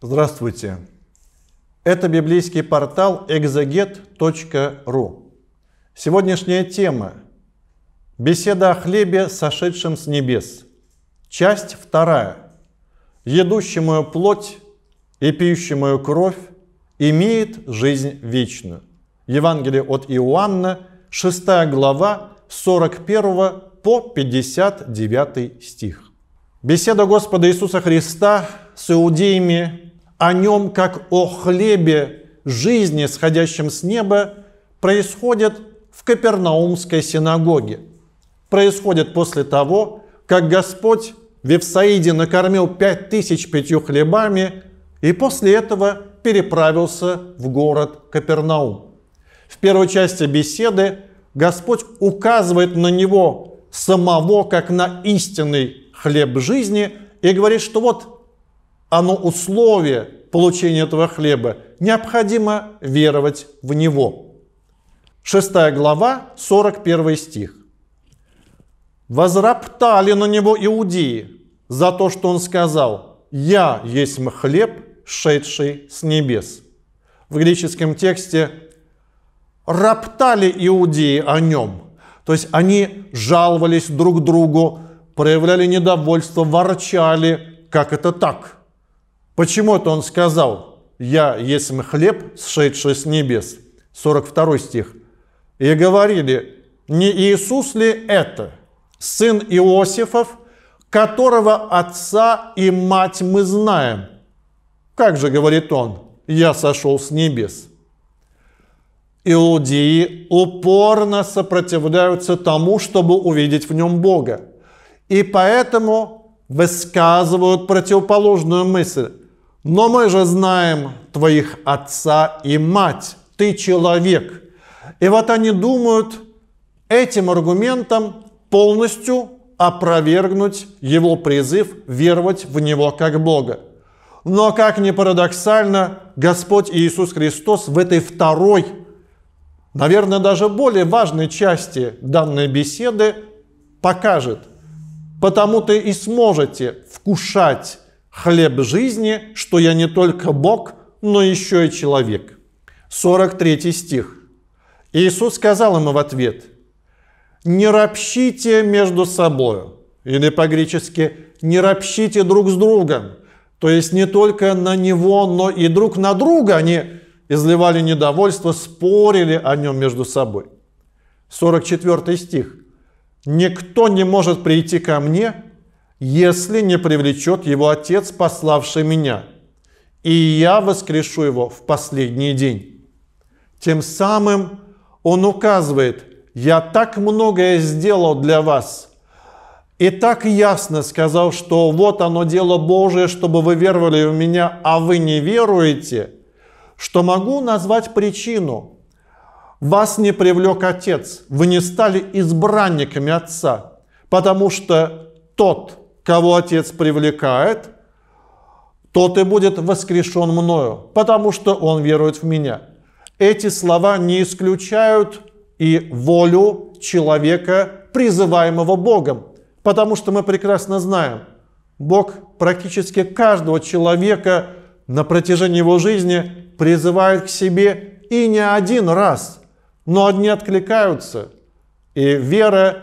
Здравствуйте! Это библейский портал exeget.ru. Сегодняшняя тема – беседа о хлебе, сошедшем с небес. Часть вторая. «Едущий мою плоть и пьющий мою кровь имеет жизнь вечную». Евангелие от Иоанна, 6 глава, 41 по 59 стих. Беседа Господа Иисуса Христа с иудеями о нем как о хлебе жизни, сходящем с неба, происходит в Капернаумской синагоге. Происходит после того, как Господь Вифсаиде накормил пять тысяч пятью хлебами и после этого переправился в город Капернаум. В первой части беседы Господь указывает на него самого как на истинный хлеб жизни и говорит, что вот оно условие получения этого хлеба, необходимо веровать в него. 6 глава, 41 стих. «Возроптали на него иудеи за то, что он сказал, «Я есть хлеб, шедший с небес». В греческом тексте «роптали иудеи о нем», то есть они жаловались друг другу, проявляли недовольство, ворчали, как это так – Почему-то он сказал, я есть хлеб, сшедший с небес. 42 стих. И говорили, не Иисус ли это, сын Иосифов, которого отца и мать мы знаем? Как же, говорит он, я сошел с небес. Иудеи упорно сопротивляются тому, чтобы увидеть в нем Бога. И поэтому высказывают противоположную мысль. Но мы же знаем твоих отца и мать, ты человек. И вот они думают этим аргументом полностью опровергнуть его призыв веровать в него как Бога. Но как ни парадоксально, Господь Иисус Христос в этой второй, наверное, даже более важной части данной беседы покажет. Потому-то и сможете вкушать хлеб жизни, что я не только Бог, но еще и человек. 43 стих. Иисус сказал ему в ответ, «Не ропщите между собою». Или по-гречески «не ропщите друг с другом». То есть не только на него, но и друг на друга они изливали недовольство, спорили о нем между собой. 44 стих. «Никто не может прийти ко мне, если не привлечет его Отец, пославший меня, и я воскрешу его в последний день. Тем самым он указывает, я так многое сделал для вас, и так ясно сказал, что вот оно дело Божие, чтобы вы веровали в меня, а вы не веруете, что могу назвать причину. Вас не привлек Отец, вы не стали избранниками Отца, потому что тот, кого Отец привлекает, тот и будет воскрешен мною, потому что он верует в меня. Эти слова не исключают и волю человека, призываемого Богом, потому что мы прекрасно знаем, Бог практически каждого человека на протяжении его жизни призывает к себе и не один раз, но одни откликаются. И вера,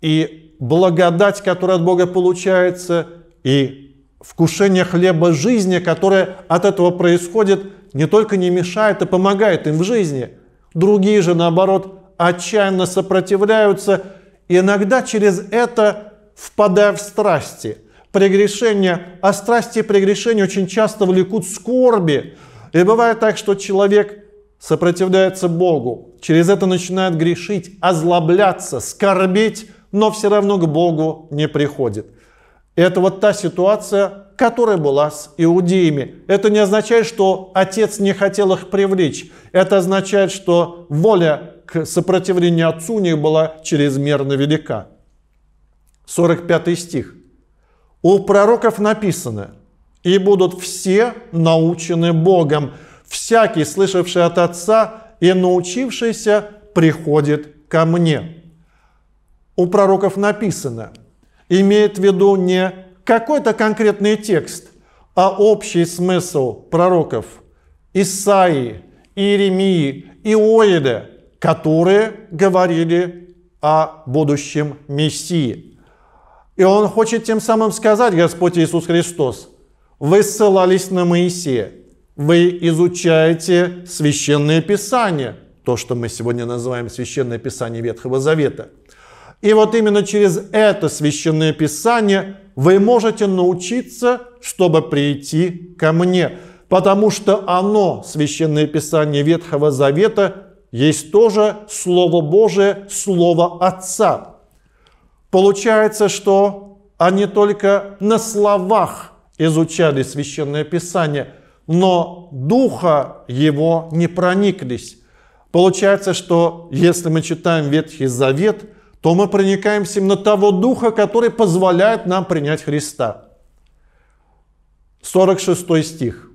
и благодать, которая от Бога получается, и вкушение хлеба жизни, которое от этого происходит, не только не мешает, а помогает им в жизни. Другие же, наоборот, отчаянно сопротивляются, и иногда через это впадая в страсти. Прегрешение, а страсти и прегрешения очень часто влекут скорби. И бывает так, что человек сопротивляется Богу, через это начинает грешить, озлобляться, скорбить, но все равно к Богу не приходит. Это вот та ситуация, которая была с иудеями. Это не означает, что отец не хотел их привлечь. Это означает, что воля к сопротивлению отцу у них была чрезмерно велика. 45 стих. У пророков написано, и будут все научены Богом. Всякий, слышавший от Отца и научившийся, приходит ко мне у пророков написано, имеет в виду не какой-то конкретный текст, а общий смысл пророков Исаии, Иеремии, Иоида, которые говорили о будущем Мессии. И он хочет тем самым сказать, Господь Иисус Христос, вы ссылались на Моисея, вы изучаете Священное Писание, то, что мы сегодня называем Священное Писание Ветхого Завета – и вот именно через это священное писание вы можете научиться, чтобы прийти ко мне. Потому что оно, священное писание Ветхого Завета, есть тоже Слово Божие, Слово Отца. Получается, что они только на словах изучали священное писание, но духа его не прониклись. Получается, что если мы читаем Ветхий Завет – то мы проникаем именно того Духа, который позволяет нам принять Христа. 46 стих.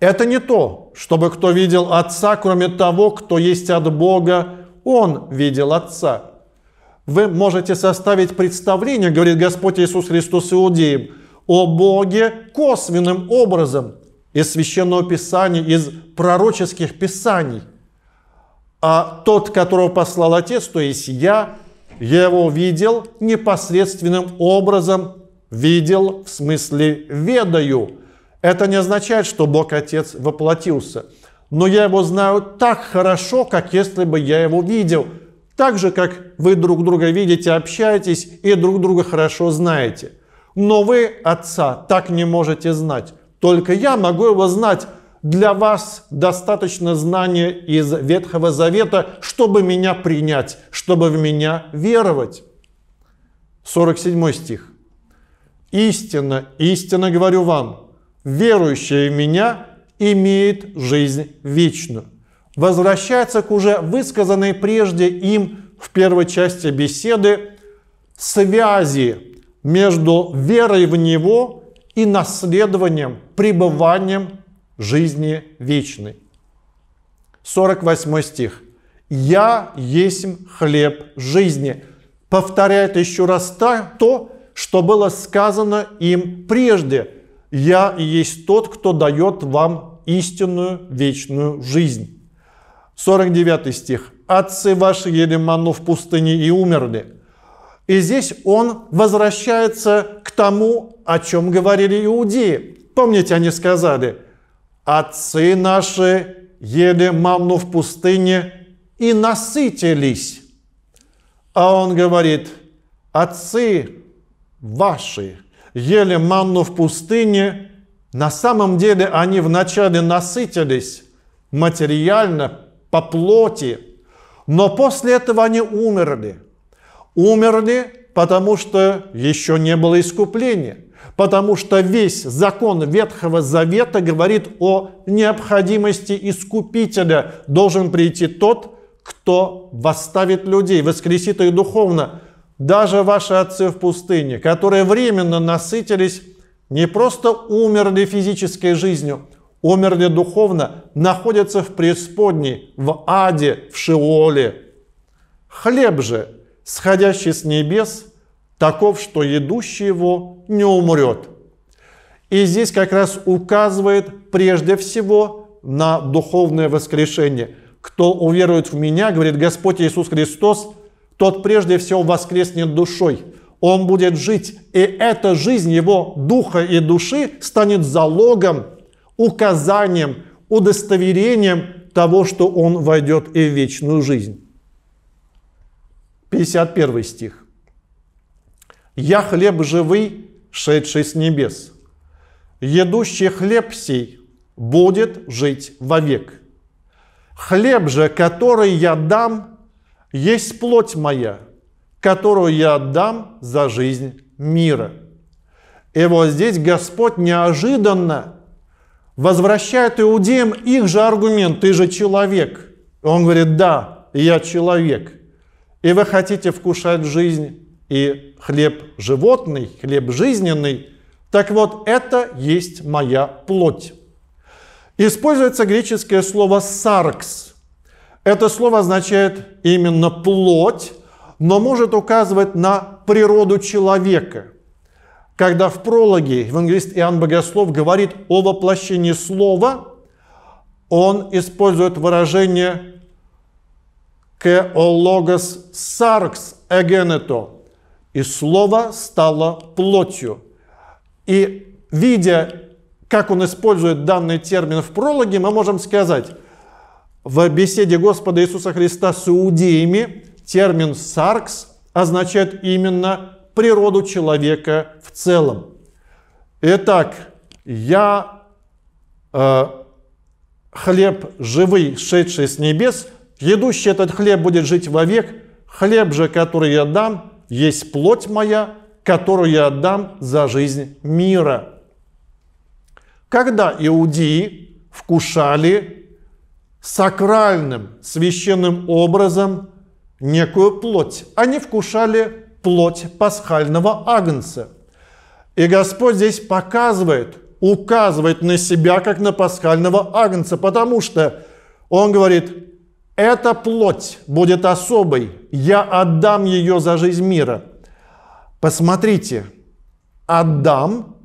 Это не то, чтобы кто видел Отца, кроме того, кто есть от Бога, он видел Отца. Вы можете составить представление, говорит Господь Иисус Христос иудеям, о Боге косвенным образом из Священного Писания, из пророческих Писаний – а тот, которого послал Отец, то есть я, я его видел непосредственным образом, видел в смысле ведаю. Это не означает, что Бог Отец воплотился. Но я его знаю так хорошо, как если бы я его видел. Так же, как вы друг друга видите, общаетесь и друг друга хорошо знаете. Но вы Отца так не можете знать. Только я могу его знать, для вас достаточно знания из Ветхого Завета, чтобы меня принять, чтобы в меня веровать. 47 стих. Истина, истинно говорю вам, верующая в меня имеет жизнь вечную. Возвращается к уже высказанной прежде им в первой части беседы связи между верой в Него и наследованием, пребыванием жизни вечной. 48 стих. «Я есть хлеб жизни». Повторяет еще раз то, что было сказано им прежде. «Я есть тот, кто дает вам истинную вечную жизнь». 49 стих. «Отцы ваши ели ману в пустыне и умерли». И здесь он возвращается к тому, о чем говорили иудеи. Помните, они сказали – Отцы наши ели манну в пустыне и насытились. А он говорит, отцы ваши ели манну в пустыне, на самом деле они вначале насытились материально, по плоти, но после этого они умерли. Умерли, потому что еще не было искупления потому что весь закон Ветхого Завета говорит о необходимости искупителя. Должен прийти тот, кто восставит людей, воскресит их духовно. Даже ваши отцы в пустыне, которые временно насытились, не просто умерли физической жизнью, умерли духовно, находятся в преисподней, в аде, в шиоле. Хлеб же, сходящий с небес – таков, что едущий его не умрет. И здесь как раз указывает прежде всего на духовное воскрешение. Кто уверует в меня, говорит Господь Иисус Христос, тот прежде всего воскреснет душой. Он будет жить, и эта жизнь его духа и души станет залогом, указанием, удостоверением того, что он войдет и в вечную жизнь. 51 стих. Я хлеб живый, шедший с небес. Едущий хлеб сей будет жить вовек. Хлеб же, который я дам, есть плоть моя, которую я отдам за жизнь мира. И вот здесь Господь неожиданно возвращает иудеям их же аргумент, ты же человек. Он говорит, да, я человек. И вы хотите вкушать жизнь и хлеб животный, хлеб жизненный, так вот это есть моя плоть. Используется греческое слово «саркс». Это слово означает именно «плоть», но может указывать на природу человека. Когда в прологе евангелист Иоанн Богослов говорит о воплощении слова, он использует выражение «кеологос саркс эгенето», и слово стало плотью. И видя, как он использует данный термин в прологе, мы можем сказать, в беседе Господа Иисуса Христа с иудеями термин «саркс» означает именно природу человека в целом. Итак, я э, хлеб живый, шедший с небес, едущий этот хлеб будет жить вовек, хлеб же, который я дам, есть плоть моя, которую я отдам за жизнь мира. Когда иудеи вкушали сакральным, священным образом некую плоть, они вкушали плоть пасхального агнца. И Господь здесь показывает, указывает на себя, как на пасхального агнца, потому что Он говорит, эта плоть будет особой. Я отдам ее за жизнь мира. Посмотрите, отдам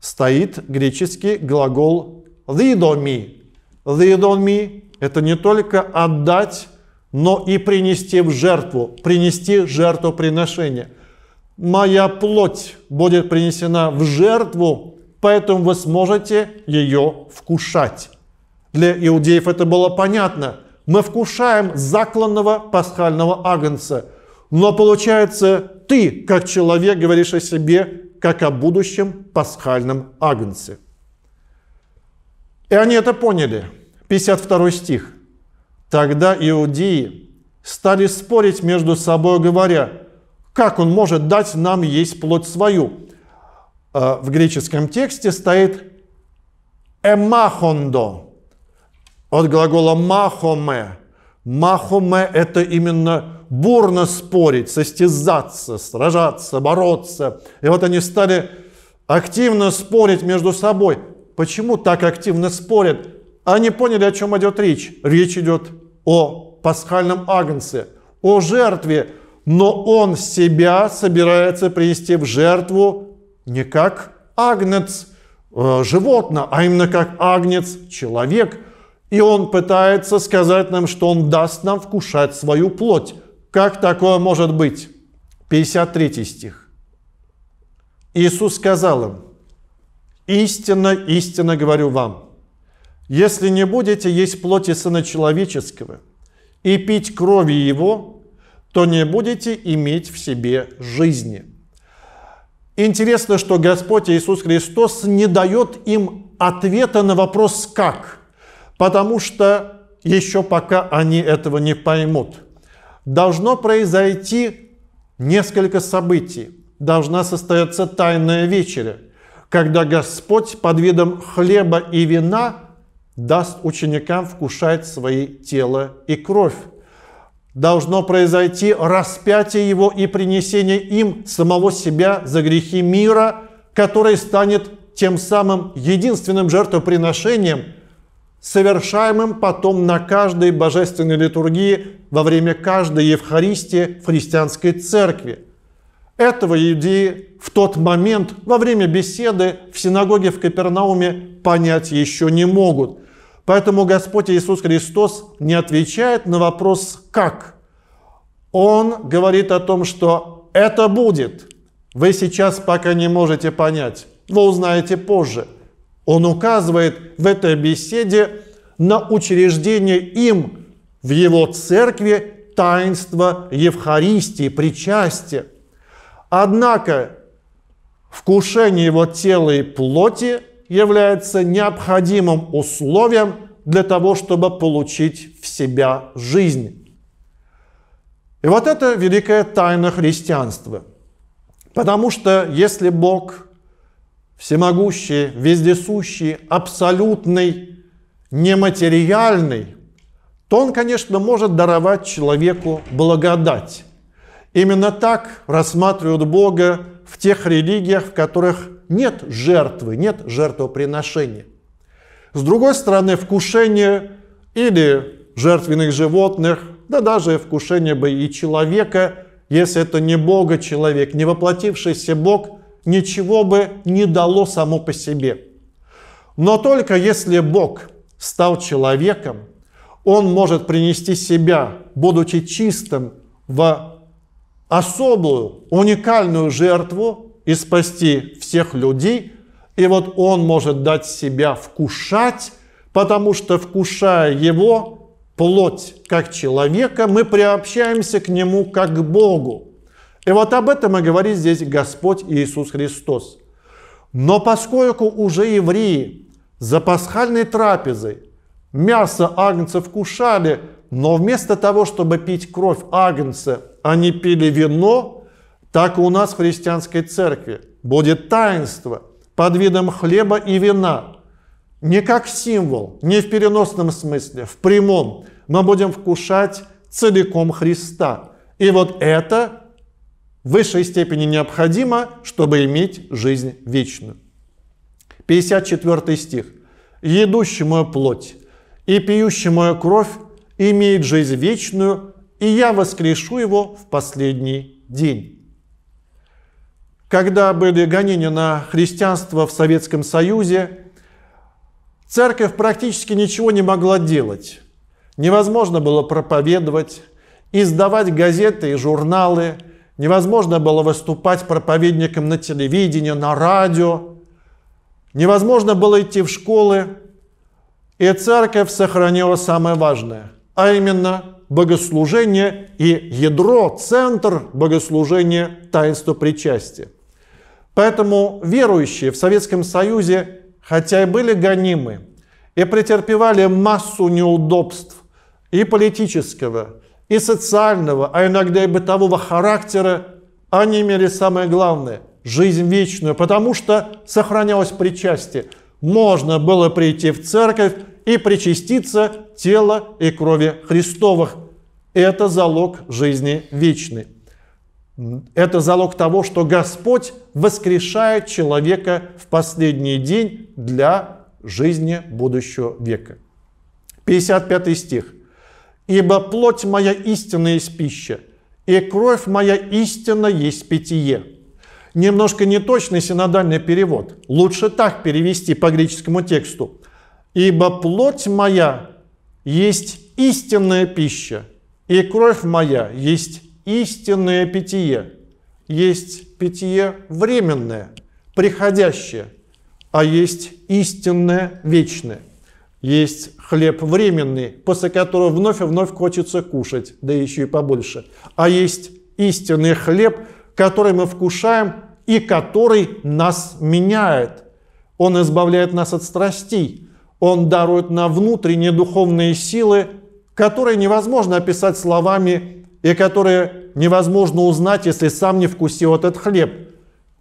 стоит греческий глагол лидоми. Лидоми – это не только отдать, но и принести в жертву, принести жертвоприношение. Моя плоть будет принесена в жертву, поэтому вы сможете ее вкушать. Для иудеев это было понятно – мы вкушаем закланного пасхального агнца. Но получается, ты, как человек, говоришь о себе, как о будущем пасхальном агнце. И они это поняли. 52 стих. Тогда иудеи стали спорить между собой, говоря, как он может дать нам есть плоть свою. А в греческом тексте стоит «эмахондо», от глагола «махоме». «Махоме» — это именно бурно спорить, состязаться, сражаться, бороться. И вот они стали активно спорить между собой. Почему так активно спорят? Они поняли, о чем идет речь. Речь идет о пасхальном агнце, о жертве, но он себя собирается принести в жертву не как агнец, э, животное, а именно как агнец, человек – и он пытается сказать нам, что он даст нам вкушать свою плоть. Как такое может быть? 53 стих. Иисус сказал им, «Истинно, истинно говорю вам, если не будете есть плоти Сына Человеческого и пить крови Его, то не будете иметь в себе жизни». Интересно, что Господь Иисус Христос не дает им ответа на вопрос «как?» потому что еще пока они этого не поймут. Должно произойти несколько событий. Должна состояться тайная вечеря, когда Господь под видом хлеба и вина даст ученикам вкушать свои тело и кровь. Должно произойти распятие его и принесение им самого себя за грехи мира, который станет тем самым единственным жертвоприношением – совершаемым потом на каждой божественной литургии во время каждой Евхаристии в христианской церкви. Этого иудеи в тот момент, во время беседы в синагоге в Капернауме, понять еще не могут. Поэтому Господь Иисус Христос не отвечает на вопрос «как?». Он говорит о том, что это будет. Вы сейчас пока не можете понять, вы узнаете позже – он указывает в этой беседе на учреждение им в его церкви таинства Евхаристии, причастия. Однако вкушение его тела и плоти является необходимым условием для того, чтобы получить в себя жизнь. И вот это великая тайна христианства. Потому что если Бог всемогущий, вездесущий, абсолютный, нематериальный, то он, конечно, может даровать человеку благодать. Именно так рассматривают Бога в тех религиях, в которых нет жертвы, нет жертвоприношения. С другой стороны, вкушение или жертвенных животных, да даже вкушение бы и человека, если это не Бога человек, не воплотившийся Бог, ничего бы не дало само по себе. Но только если Бог стал человеком, он может принести себя, будучи чистым, в особую, уникальную жертву и спасти всех людей. И вот он может дать себя вкушать, потому что вкушая его плоть как человека, мы приобщаемся к нему как к Богу. И вот об этом и говорит здесь Господь Иисус Христос. Но поскольку уже евреи за пасхальной трапезой мясо агнцев кушали, но вместо того, чтобы пить кровь агнца, они пили вино, так и у нас в христианской церкви будет таинство под видом хлеба и вина. Не как символ, не в переносном смысле, в прямом. Мы будем вкушать целиком Христа. И вот это в высшей степени необходимо, чтобы иметь жизнь вечную. 54 стих. «Едущий мою плоть и пьющий мою кровь имеет жизнь вечную, и я воскрешу его в последний день». Когда были гонения на христианство в Советском Союзе, церковь практически ничего не могла делать. Невозможно было проповедовать, издавать газеты и журналы – Невозможно было выступать проповедником на телевидении, на радио. Невозможно было идти в школы. И церковь сохранила самое важное, а именно богослужение и ядро, центр богослужения таинства причастия. Поэтому верующие в Советском Союзе, хотя и были гонимы, и претерпевали массу неудобств и политического, и социального, а иногда и бытового характера, они имели самое главное – жизнь вечную, потому что сохранялось причастие. Можно было прийти в церковь и причаститься тела и крови Христовых. Это залог жизни вечной. Это залог того, что Господь воскрешает человека в последний день для жизни будущего века. 55 стих – Ибо плоть моя истина есть пища, и кровь моя истина есть питье. Немножко неточный синодальный перевод. Лучше так перевести по греческому тексту. Ибо плоть моя есть истинная пища, и кровь моя есть истинное питье. Есть питье временное, приходящее, а есть истинное вечное. Есть хлеб временный, после которого вновь и вновь хочется кушать, да еще и побольше. А есть истинный хлеб, который мы вкушаем и который нас меняет. Он избавляет нас от страстей. Он дарует нам внутренние духовные силы, которые невозможно описать словами и которые невозможно узнать, если сам не вкусил этот хлеб.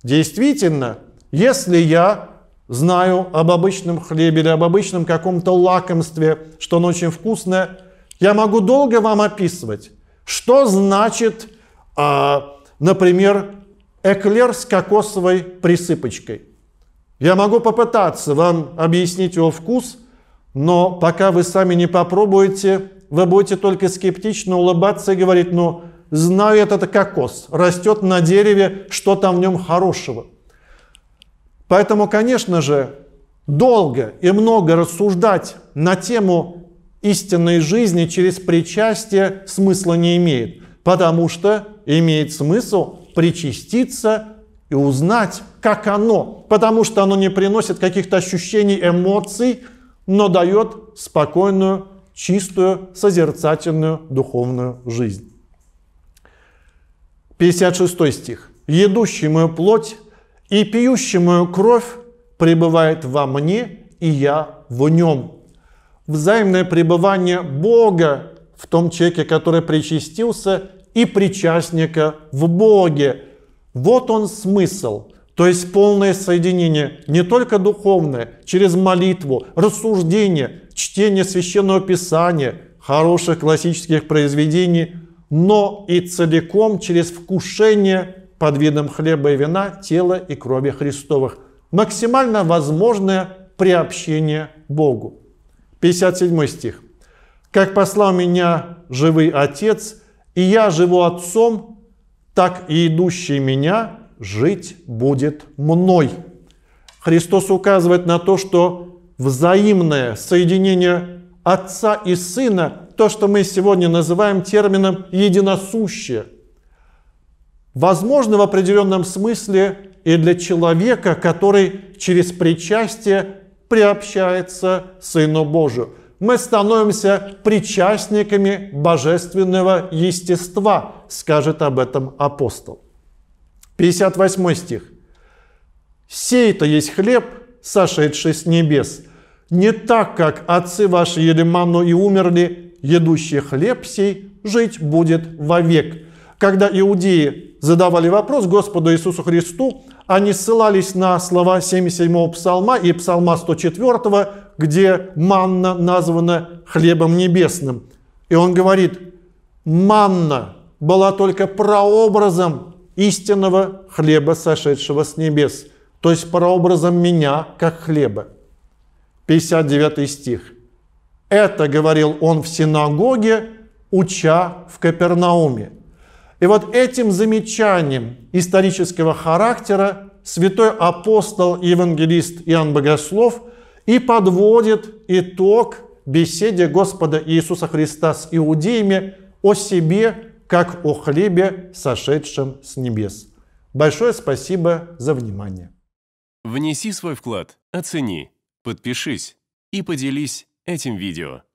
Действительно, если я знаю об обычном хлебе или об обычном каком-то лакомстве, что оно очень вкусное. Я могу долго вам описывать, что значит, а, например, эклер с кокосовой присыпочкой. Я могу попытаться вам объяснить его вкус, но пока вы сами не попробуете, вы будете только скептично улыбаться и говорить, ну, знаю этот кокос, растет на дереве, что там в нем хорошего. Поэтому, конечно же, долго и много рассуждать на тему истинной жизни через причастие смысла не имеет, потому что имеет смысл причаститься и узнать, как оно, потому что оно не приносит каких-то ощущений, эмоций, но дает спокойную, чистую, созерцательную духовную жизнь. 56 стих. «Едущий мою плоть и пьющий мою кровь пребывает во мне, и я в нем. Взаимное пребывание Бога в том человеке, который причастился, и причастника в Боге. Вот он смысл. То есть полное соединение не только духовное, через молитву, рассуждение, чтение священного писания, хороших классических произведений, но и целиком через вкушение под видом хлеба и вина тела и крови Христовых. Максимально возможное приобщение Богу. 57 стих. «Как послал меня живый Отец, и я живу Отцом, так и идущий меня жить будет мной». Христос указывает на то, что взаимное соединение Отца и Сына, то, что мы сегодня называем термином «единосущие», возможно в определенном смысле и для человека, который через причастие приобщается Сыну Божию. Мы становимся причастниками божественного естества, скажет об этом апостол. 58 стих. «Сей-то есть хлеб, сошедший с небес, не так, как отцы ваши ели манну и умерли, едущий хлеб сей жить будет вовек» когда иудеи задавали вопрос Господу Иисусу Христу, они ссылались на слова 77-го псалма и псалма 104 где манна названа хлебом небесным. И он говорит, манна была только прообразом истинного хлеба, сошедшего с небес, то есть прообразом меня, как хлеба. 59 стих. Это говорил он в синагоге, уча в Капернауме – и вот этим замечанием исторического характера святой апостол и евангелист Иоанн Богослов и подводит итог беседе Господа Иисуса Христа с иудеями о себе, как о хлебе, сошедшем с небес. Большое спасибо за внимание. Внеси свой вклад, оцени, подпишись и поделись этим видео.